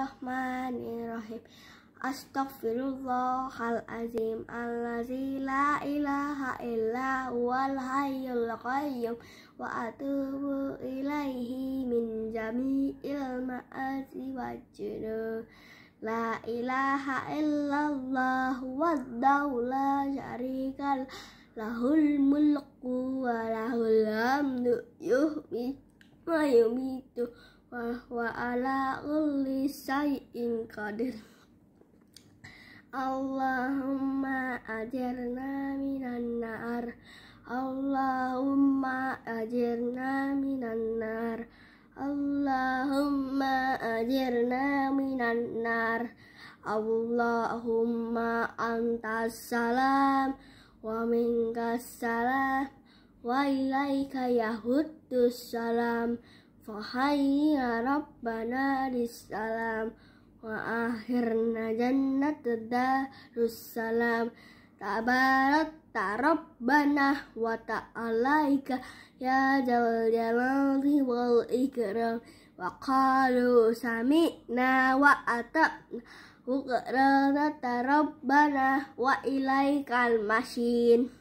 Bismillahirrahmanirrahim. Astaghfirullahalazim allazi la ilaha illa huwal hayyul qayyum wa atubu ilaihi min jami'il ma'asi wa junub. La ilaha illallah wahdahu la syarika lahul mulku wa lahul hamdu yuhyi wa yumitu wa ala kulli qadir Allahumma ajirna minan nar Allahumma ajirna minan nar Allahumma ajirna minan nar Allahumma antas salam wa minkas salam wa ilaika yahuddus salam Fahai ya Rabbana disalam Wa akhirna jannat darussalam Tabarat ta Rabbana wa ta'alaika Ya jawal jalali wal ikram Wa qalu sami'na wa atakna Ukrata ta Rabbana wa ilaikal masyid